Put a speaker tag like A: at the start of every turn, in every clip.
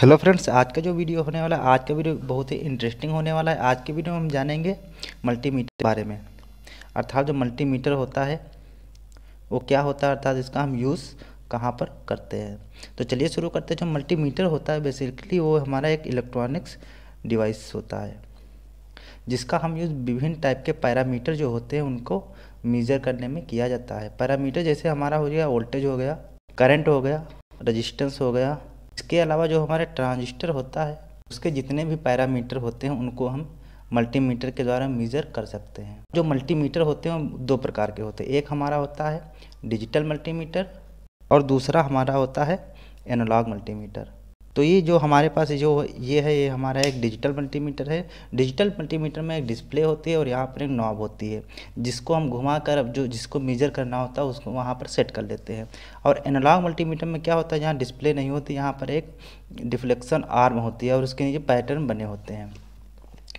A: hello friends आज का जो वीडियो होने वाला है आज का वीडियो बहुत ही इंटरेस्टिंग होने वाला है आज के वीडियो में हम जानेंगे मल्टीमीटर के बारे में अर्थात जो मल्टीमीटर होता है वो क्या होता है अर्थात इसका हम यूज़ कहाँ पर करते हैं तो चलिए शुरू करते हैं जो मल्टीमीटर होता है बेसिकली वो हमारा एक इलेक्ट्रॉनिक्स डिवाइस होता है जिसका हम यूज़ विभिन्न टाइप के पैरामीटर जो होते हैं उनको मीज़र करने में किया जाता है पैरामीटर जैसे हमारा हो गया वोल्टेज हो गया करेंट हो गया रजिस्टेंस हो गया इसके अलावा जो हमारे ट्रांजिस्टर होता है उसके जितने भी पैरामीटर होते हैं उनको हम मल्टीमीटर के द्वारा मेज़र कर सकते हैं जो मल्टीमीटर होते हैं दो प्रकार के होते हैं एक हमारा होता है डिजिटल मल्टीमीटर और दूसरा हमारा होता है एनालॉग मल्टीमीटर तो ये जो हमारे पास जो ये है ये हमारा एक डिजिटल मल्टीमीटर है डिजिटल मल्टीमीटर में एक डिस्प्ले होती है और यहाँ पर एक नॉब होती है जिसको हम घुमा कर अब जो जिसको मेजर करना होता है उसको वहाँ पर सेट कर लेते हैं और एनालॉग मल्टीमीटर में क्या होता है यहाँ डिस्प्ले नहीं होती यहाँ पर एक डिफ्लेक्शन आर्म होती है और उसके नीचे पैटर्न बने होते हैं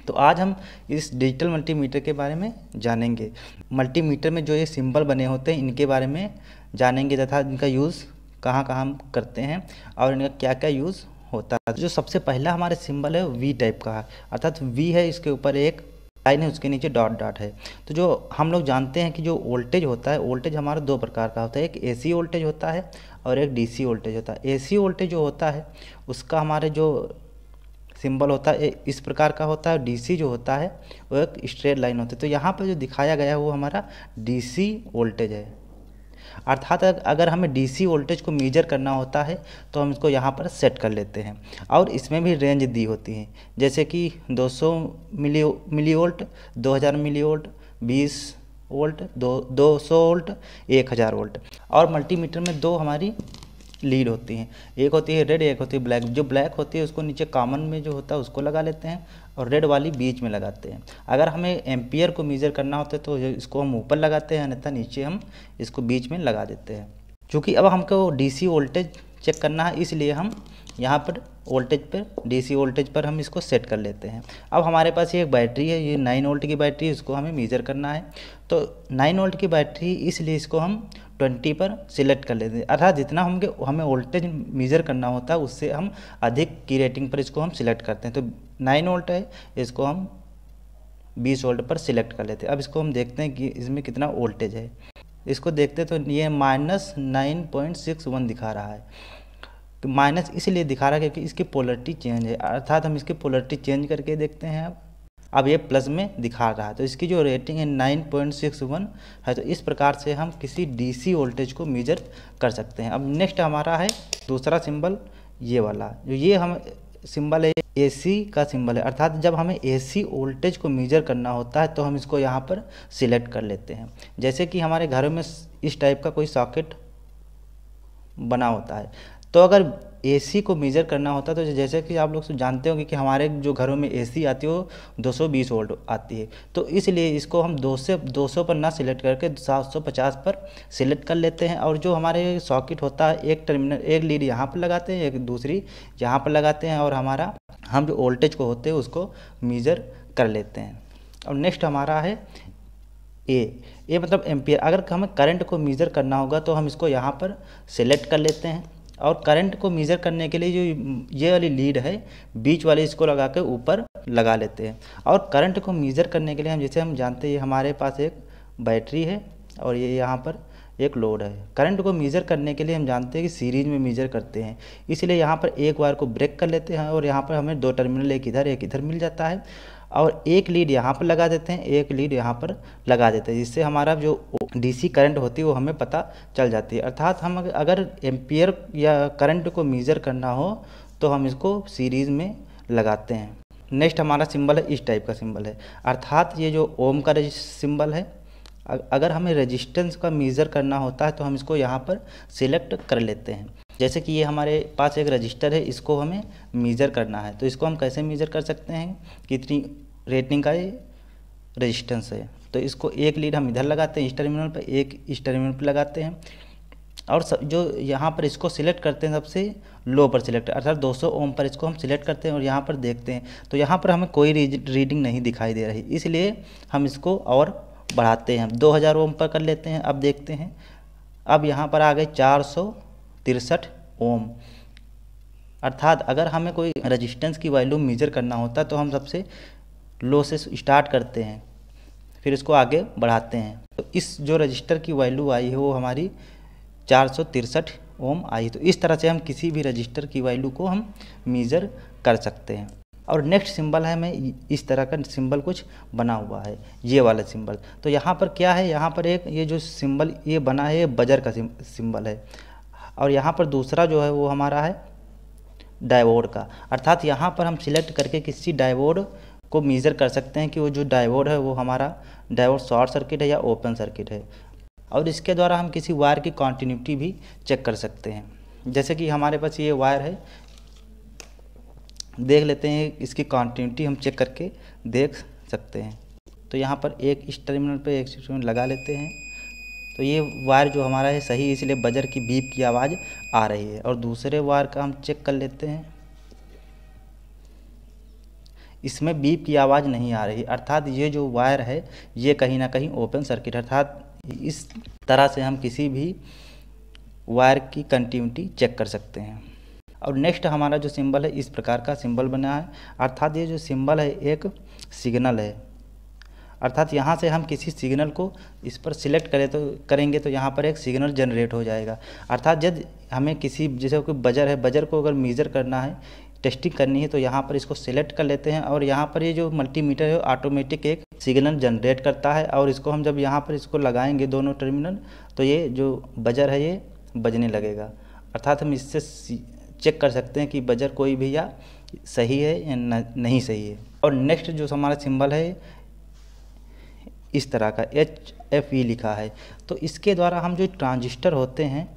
A: तो आज हम इस डिजिटल मल्टीमीटर के बारे में जानेंगे मल्टीमीटर में जो ये सिंबल बने होते हैं इनके बारे में जानेंगे तथा इनका यूज़ कहाँ कहाँ हम करते हैं और इनका क्या क्या यूज़ होता है जो सबसे पहला हमारे सिंबल है वी टाइप का है अर्थात वी है इसके ऊपर एक लाइन है उसके नीचे डॉट डॉट है तो जो हम लोग जानते हैं कि जो वोल्टेज होता है वोल्टेज हमारा दो प्रकार का होता है एक एसी वोल्टेज होता है और एक डीसी वोल्टेज होता है एसी वोल्टेज जो होता है उसका हमारे जो सिंबल होता है इस प्रकार का होता है डीसी जो होता है वो एक स्ट्रेट लाइन होती है तो यहाँ पर जो दिखाया गया है वो हमारा डीसी वोल्टेज है अर्थात अगर हमें डीसी वोल्टेज को मेजर करना होता है तो हम इसको यहाँ पर सेट कर लेते हैं और इसमें भी रेंज दी होती है जैसे कि 200 मिली मिली वोल्ट दो मिली वोल्ट बीस वोल्ट दो दो सौ वोल्ट एक हज़ार वोल्ट और मल्टीमीटर में दो हमारी लीड होती हैं एक होती है रेड एक होती है ब्लैक जो ब्लैक होती है उसको नीचे कॉमन में जो होता है उसको लगा लेते हैं और रेड वाली बीच में लगाते हैं अगर हमें एम्पियर को मेज़र करना होता है तो इसको हम ऊपर लगाते हैं अन्यथा नीचे हम इसको बीच में लगा देते हैं चूँकि अब हमको सी वोल्टेज चेक करना है इसलिए हम यहाँ पर वोल्टेज पर डीसी वोल्टेज पर हम इसको सेट कर लेते हैं अब हमारे पास ये एक बैटरी है ये नाइन वोल्ट की बैटरी है इसको हमें मेजर करना है तो नाइन वोल्ट की बैटरी इसलिए इसको हम ट्वेंटी पर सिलेक्ट कर लेते हैं अर्थात जितना हमें हमें वोल्टेज मेजर करना होता है उससे हम अधिक की रेटिंग पर इसको हम सिलेक्ट करते हैं तो नाइन वोल्ट है इसको हम बीस वोल्ट पर सिलेक्ट कर लेते हैं अब इसको हम देखते हैं कि इसमें कितना वोल्टेज है इसको देखते तो ये minus nine point six one दिखा रहा है तो माइनस इसलिए दिखा रहा है क्योंकि इसकी पोलरिटी चेंज है अर्थात हम इसकी पोलरिटी चेंज करके देखते हैं अब अब ये प्लस में दिखा रहा है तो इसकी जो रेटिंग है नाइन पॉइंट सिक्स वन है तो इस प्रकार से हम किसी डीसी वोल्टेज को मेजर कर सकते हैं अब नेक्स्ट हमारा है दूसरा सिंबल ये वाला जो ये हम सिंबल है एसी का सिंबल है अर्थात जब हमें एसी वोल्टेज को मेजर करना होता है तो हम इसको यहाँ पर सिलेक्ट कर लेते हैं जैसे कि हमारे घरों में इस टाइप का कोई सॉकेट बना होता है तो अगर एसी को मेज़र करना होता तो जैसे कि आप लोग जानते होंगे कि हमारे जो घरों में एसी आती हो 220 वोल्ट आती है तो इसलिए इसको हम 200 सौ पर ना सिलेक्ट करके 750 पर सिलेक्ट कर लेते हैं और जो हमारे सॉकेट होता है एक टर्मिनल एक लीड यहाँ पर लगाते हैं एक दूसरी यहाँ पर लगाते हैं और हमारा हम जो वोल्टेज को होते हैं उसको मीज़र कर लेते हैं और नेक्स्ट हमारा है ए ये मतलब एम्पियर अगर हमें करंट को मीज़र करना होगा तो हम इसको यहाँ पर सिलेक्ट कर लेते हैं और करंट को मेज़र करने के लिए जो ये वाली लीड है बीच वाली इसको लगा के ऊपर लगा लेते हैं और करंट को मेज़र करने के लिए हम जैसे हम जानते हैं हमारे पास एक बैटरी है और ये यहाँ पर एक लोड है करंट को मेज़र करने के लिए हम जानते हैं कि सीरीज में मेज़र करते हैं इसलिए यहाँ पर एक वायर को ब्रेक कर लेते हैं और यहाँ पर हमें दो टर्मिनल एक इधर एक इधर मिल जाता है और एक लीड यहाँ पर लगा देते हैं एक लीड यहाँ पर लगा देते हैं जिससे हमारा जो डीसी करंट होती है वो हमें पता चल जाती है अर्थात हम अगर एम्पियर या करंट को मेजर करना हो तो हम इसको सीरीज़ में लगाते हैं नेक्स्ट हमारा सिंबल है इस टाइप का सिंबल है अर्थात ये जो ओम का सिंबल है अगर हमें रेजिस्टेंस का मेज़र करना होता है तो हम इसको यहाँ पर सिलेक्ट कर लेते हैं जैसे कि ये हमारे पास एक रजिस्टर है इसको हमें मेजर करना है तो इसको हम कैसे मेजर कर सकते हैं कितनी रेटिंग का ये रजिस्टेंस है तो इसको एक लीड हम इधर लगाते हैं इस टर्मिनल पर एक इस टर्मिनल पर लगाते हैं और सब जो यहाँ पर इसको सिलेक्ट करते हैं सबसे लो पर सिलेक्ट अर्थात 200 ओम पर इसको हम सिलेक्ट करते हैं और यहाँ पर देखते हैं तो यहाँ पर हमें कोई रीडिंग नहीं दिखाई दे रही इसलिए हम इसको और बढ़ाते हैं 2000 ओम पर कर लेते हैं अब देखते हैं अब यहाँ पर आ गए 400 तिरसठ ओम अर्थात अगर हमें कोई रेजिस्टेंस की वैल्यू मेजर करना होता तो हम सबसे लो से स्टार्ट करते हैं फिर इसको आगे बढ़ाते हैं तो इस जो रजिस्टर की वैल्यू आई है वो हमारी चार ओम आई तो इस तरह से हम किसी भी रजिस्टर की वैल्यू को हम मेज़र कर सकते हैं और नेक्स्ट सिंबल है मैं इस तरह का सिंबल कुछ बना हुआ है ये वाला सिंबल तो यहाँ पर क्या है यहाँ पर एक ये जो सिंबल ये बना है ये बजर का सिंबल है और यहाँ पर दूसरा जो है वो हमारा है डाइवोड का अर्थात यहाँ पर हम सिलेक्ट करके किसी डाइवोड को मेज़र कर सकते हैं कि वो जो डाइवोड है वो हमारा डाइवोड शॉर्ट सर्किट है या ओपन सर्किट है और इसके द्वारा हम किसी वायर की कॉन्टीन्यूटी भी चेक कर सकते हैं जैसे कि हमारे पास ये वायर है देख लेते हैं इसकी कॉन्टीन्यूटी हम चेक करके देख सकते हैं तो यहाँ पर एक इस टर्मिनल पर एक टर्मिनल लगा लेते हैं तो ये वायर जो हमारा है सही इसलिए बजर की बीप की आवाज़ आ रही है और दूसरे वायर का हम चेक कर लेते हैं इसमें बीप की आवाज़ नहीं आ रही अर्थात ये जो वायर है ये कहीं ना कहीं ओपन सर्किट अर्थात इस तरह से हम किसी भी वायर की कंटिन्यूटी चेक कर सकते हैं और नेक्स्ट हमारा जो सिंबल है इस प्रकार का सिंबल बना है अर्थात ये जो सिंबल है एक सिग्नल है अर्थात यहाँ से हम किसी सिग्नल को इस पर सिलेक्ट करें तो करेंगे तो यहाँ पर एक सिग्नल जनरेट हो जाएगा अर्थात जब हमें किसी जैसे कोई बजर है बजर को अगर मेज़र करना है टेस्टिंग करनी है तो यहाँ पर इसको सिलेक्ट कर लेते हैं और यहाँ पर ये यह जो मल्टीमीटर है ऑटोमेटिक एक सिग्नल जनरेट करता है और इसको हम जब यहाँ पर इसको लगाएंगे दोनों टर्मिनल तो ये जो बजर है ये बजने लगेगा अर्थात हम इससे चेक कर सकते हैं कि बजर कोई भी या सही है या नहीं सही है और नेक्स्ट जो हमारा सिंबल है इस तरह का एच एफ ई लिखा है तो इसके द्वारा हम जो ट्रांजिस्टर होते हैं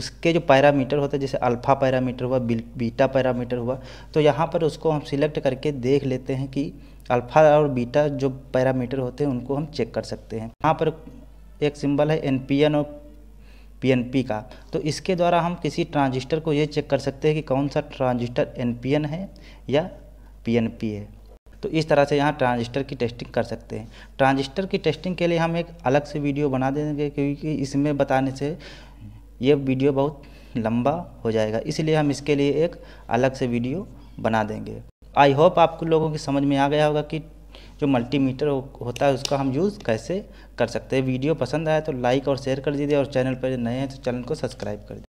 A: उसके जो पैरामीटर होते हैं जैसे अल्फ़ा पैरामीटर हुआ बीटा पैरामीटर हुआ तो यहाँ पर उसको हम सिलेक्ट करके देख लेते हैं कि अल्फ़ा और बीटा जो पैरामीटर होते हैं उनको हम चेक कर सकते हैं यहाँ पर एक सिंबल है एन और पी का तो इसके द्वारा हम किसी ट्रांजिस्टर को ये चेक कर सकते हैं कि कौन सा ट्रांजिस्टर एन है या पी है तो इस तरह से यहाँ ट्रांजिस्टर की टेस्टिंग कर सकते हैं ट्रांजिस्टर की टेस्टिंग के लिए हम एक अलग से वीडियो बना देंगे क्योंकि इसमें बताने से ये वीडियो बहुत लंबा हो जाएगा इसलिए हम इसके लिए एक अलग से वीडियो बना देंगे आई होप आपको लोगों की समझ में आ गया होगा कि जो मल्टीमीटर होता है उसका हम यूज़ कैसे कर सकते हैं वीडियो पसंद आया तो लाइक और शेयर कर दीजिए और चैनल पर नए हैं तो चैनल को सब्सक्राइब कर दीजिए